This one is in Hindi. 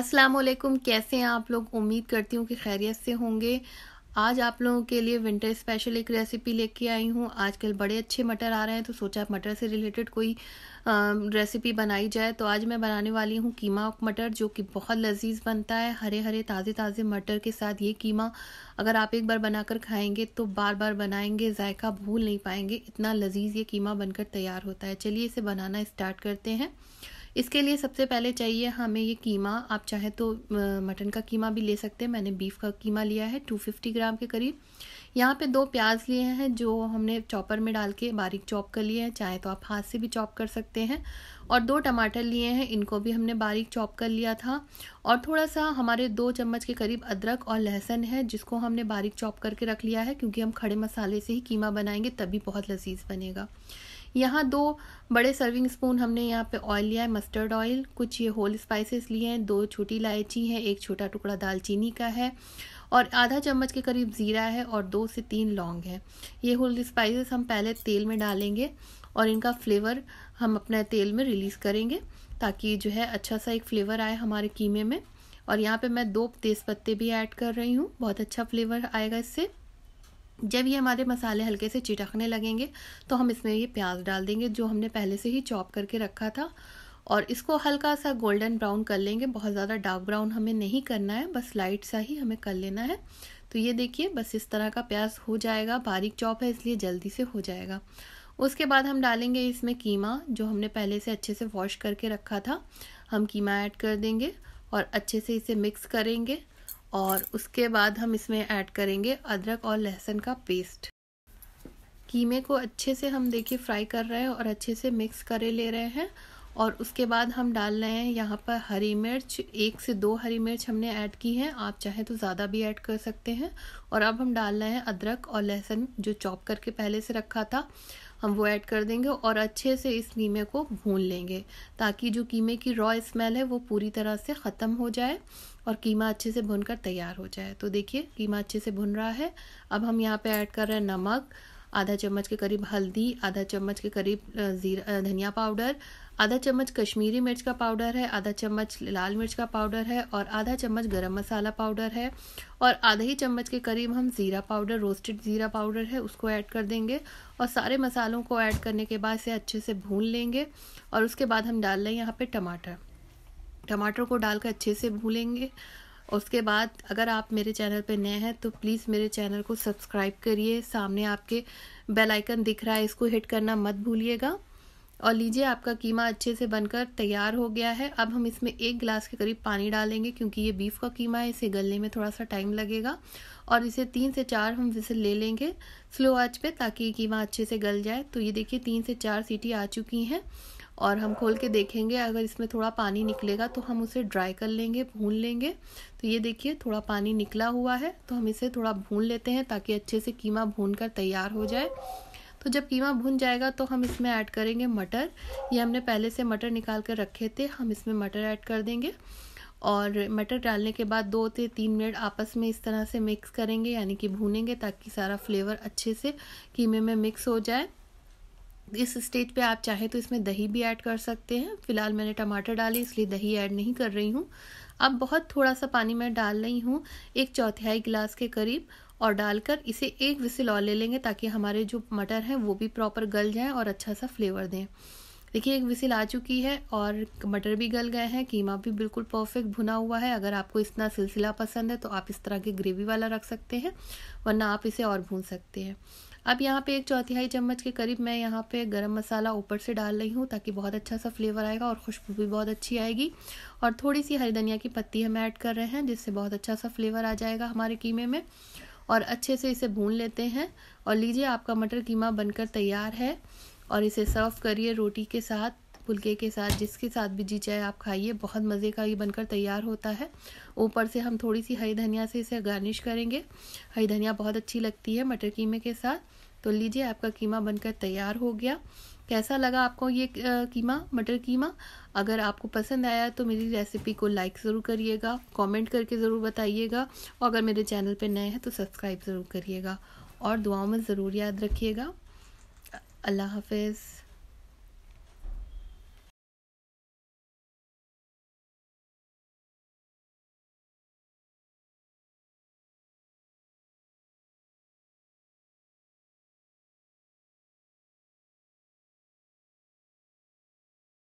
अस्सलाम वालेकुम कैसे हैं आप लोग उम्मीद करती हूँ कि खैरियत से होंगे आज आप लोगों के लिए विंटर स्पेशल एक रेसिपी लेके आई हूँ आजकल बड़े अच्छे मटर आ रहे हैं तो सोचा मटर से रिलेटेड कोई आ, रेसिपी बनाई जाए तो आज मैं बनाने वाली हूँ कीमा मटर जो कि बहुत लजीज बनता है हरे हरे ताज़े ताज़े मटर के साथ ये कीमा अगर आप एक बार बनाकर खाएंगे तो बार बार बनाएंगे जायका भूल नहीं पाएंगे इतना लजीज ये कीमा बनकर तैयार होता है चलिए इसे बनाना स्टार्ट करते हैं इसके लिए सबसे पहले चाहिए हमें ये कीमा आप चाहे तो मटन का कीमा भी ले सकते हैं मैंने बीफ का कीमा लिया है 250 ग्राम के करीब यहाँ पे दो प्याज लिए हैं जो हमने चॉपर में डाल के बारीक चॉप कर लिए हैं चाहे तो आप हाथ से भी चॉप कर सकते हैं और दो टमाटर लिए हैं इनको भी हमने बारीक चॉप कर लिया था और थोड़ा सा हमारे दो चम्मच के करीब अदरक और लहसुन है जिसको हमने बारीक चॉप करके रख लिया है क्योंकि हम खड़े मसाले से ही कीमा बनाएंगे तभी बहुत लजीज बनेगा यहाँ दो बड़े सर्विंग स्पून हमने यहाँ पे ऑयल लिया है मस्टर्ड ऑयल कुछ ये होल स्पाइसेस लिए हैं दो छोटी इलायची है एक छोटा टुकड़ा दालचीनी का है और आधा चम्मच के करीब ज़ीरा है और दो से तीन लौंग है ये होल स्पाइसेस हम पहले तेल में डालेंगे और इनका फ्लेवर हम अपने तेल में रिलीज़ करेंगे ताकि जो है अच्छा सा एक फ्लेवर आए हमारे कीमे में और यहाँ पे मैं दो पत्ते भी ऐड कर रही हूँ बहुत अच्छा फ्लेवर आएगा इससे जब ये हमारे मसाले हल्के से चिटकने लगेंगे तो हम इसमें ये प्याज डाल देंगे जो हमने पहले से ही चॉप करके रखा था और इसको हल्का सा गोल्डन ब्राउन कर लेंगे बहुत ज़्यादा डार्क ब्राउन हमें नहीं करना है बस लाइट सा ही हमें कर लेना है तो ये देखिए बस इस तरह का प्याज हो जाएगा बारीक चॉप है इसलिए जल्दी से हो जाएगा उसके बाद हम डालेंगे इसमें कीमा जो हमने पहले से अच्छे से वॉश करके रखा था हम कीमा ऐड कर देंगे और अच्छे से इसे मिक्स करेंगे और उसके बाद हम इसमें ऐड करेंगे अदरक और लहसुन का पेस्ट कीमे को अच्छे से हम देखिए फ्राई कर रहे हैं और अच्छे से मिक्स करे ले रहे हैं और उसके बाद हम डाल रहे हैं यहाँ पर हरी मिर्च एक से दो हरी मिर्च हमने ऐड की है आप चाहें तो ज़्यादा भी ऐड कर सकते हैं और अब हम डाल रहे हैं अदरक और लहसुन जो चॉप करके पहले से रखा था हम वो ऐड कर देंगे और अच्छे से इस कीमे को भून लेंगे ताकि जो कीमे की रॉ स्मेल है वो पूरी तरह से ख़त्म हो जाए और कीमा अच्छे से भुनकर तैयार हो जाए तो देखिए कीमा अच्छे से भुन रहा है अब हम यहाँ पे ऐड कर रहे हैं नमक आधा चम्मच के करीब हल्दी आधा चम्मच के करीब जीरा धनिया पाउडर आधा चम्मच कश्मीरी मिर्च का पाउडर है आधा चम्मच लाल मिर्च का पाउडर है और आधा चम्मच गरम मसाला पाउडर है और आधा ही चम्मच के करीब हम ज़ीरा पाउडर रोस्टेड ज़ीरा पाउडर है उसको ऐड कर देंगे और सारे मसालों को ऐड करने के बाद इसे अच्छे से भून लेंगे और उसके बाद हम डाल रहे हैं यहाँ पर टमाटर टमाटर को डालकर अच्छे से भूलेंगे उसके बाद अगर आप मेरे चैनल पे नए हैं तो प्लीज़ मेरे चैनल को सब्सक्राइब करिए सामने आपके बेल आइकन दिख रहा है इसको हिट करना मत भूलिएगा और लीजिए आपका कीमा अच्छे से बनकर तैयार हो गया है अब हम इसमें एक गिलास के करीब पानी डालेंगे क्योंकि ये बीफ का कीमा है इसे गलने में थोड़ा सा टाइम लगेगा और इसे तीन से चार हम जिसे ले लेंगे स्लो आँच पे ताकि कीमा अच्छे से गल जाए तो ये देखिए तीन से चार सीटी आ चुकी हैं और हम खोल के देखेंगे अगर इसमें थोड़ा पानी निकलेगा तो हम उसे ड्राई कर लेंगे भून लेंगे तो ये देखिए थोड़ा पानी निकला हुआ है तो हम इसे थोड़ा भून लेते हैं ताकि अच्छे से कीमा भून कर तैयार हो जाए तो जब कीमा भून जाएगा तो हम इसमें ऐड करेंगे मटर ये हमने पहले से मटर निकाल कर रखे थे हम इसमें मटर ऐड कर देंगे और मटर डालने के बाद दो से तीन मिनट आपस में इस तरह से मिक्स करेंगे यानी कि भूनेंगे ताकि सारा फ्लेवर अच्छे से कीमे में मिक्स हो जाए इस स्टेज पे आप चाहे तो इसमें दही भी ऐड कर सकते हैं फिलहाल मैंने टमाटर डाले इसलिए दही ऐड नहीं कर रही हूँ अब बहुत थोड़ा सा पानी मैं डाल रही हूँ एक चौथाई गिलास के करीब और डालकर इसे एक विसिल और ले लेंगे ताकि हमारे जो मटर हैं वो भी प्रॉपर गल जाएं और अच्छा सा फ्लेवर दें देखिए एक विसिल आ चुकी है और मटर भी गल गए हैं कीमा भी बिल्कुल परफेक्ट भुना हुआ है अगर आपको इतना सिलसिला पसंद है तो आप इस तरह के ग्रेवी वाला रख सकते हैं वरना आप इसे और भून सकते हैं अब यहाँ पे एक चौथाई चम्मच के करीब मैं यहाँ पे गरम मसाला ऊपर से डाल रही हूँ ताकि बहुत अच्छा सा फ्लेवर आएगा और खुशबू भी बहुत अच्छी आएगी और थोड़ी सी हरी धनिया की पत्ती हम ऐड कर रहे हैं जिससे बहुत अच्छा सा फ्लेवर आ जाएगा हमारे कीमे में और अच्छे से इसे भून लेते हैं और लीजिए आपका मटर कीमा बनकर तैयार है और इसे सर्व करिए रोटी के साथ फुलके के साथ जिसके साथ भी जी चाहे आप खाइए बहुत मज़े का ये बनकर तैयार होता है ऊपर से हम थोड़ी सी हरी धनिया से इसे गार्निश करेंगे हरी धनिया बहुत अच्छी लगती है मटर कीमे के साथ तो लीजिए आपका कीमा बनकर तैयार हो गया कैसा लगा आपको ये कीमा मटर कीमा अगर आपको पसंद आया तो मेरी रेसिपी को लाइक ज़रूर करिएगा कमेंट करके ज़रूर बताइएगा और अगर मेरे चैनल पर नए हैं तो सब्सक्राइब ज़रूर करिएगा और दुआओं में ज़रूर याद रखिएगा अल्लाह हाफिज़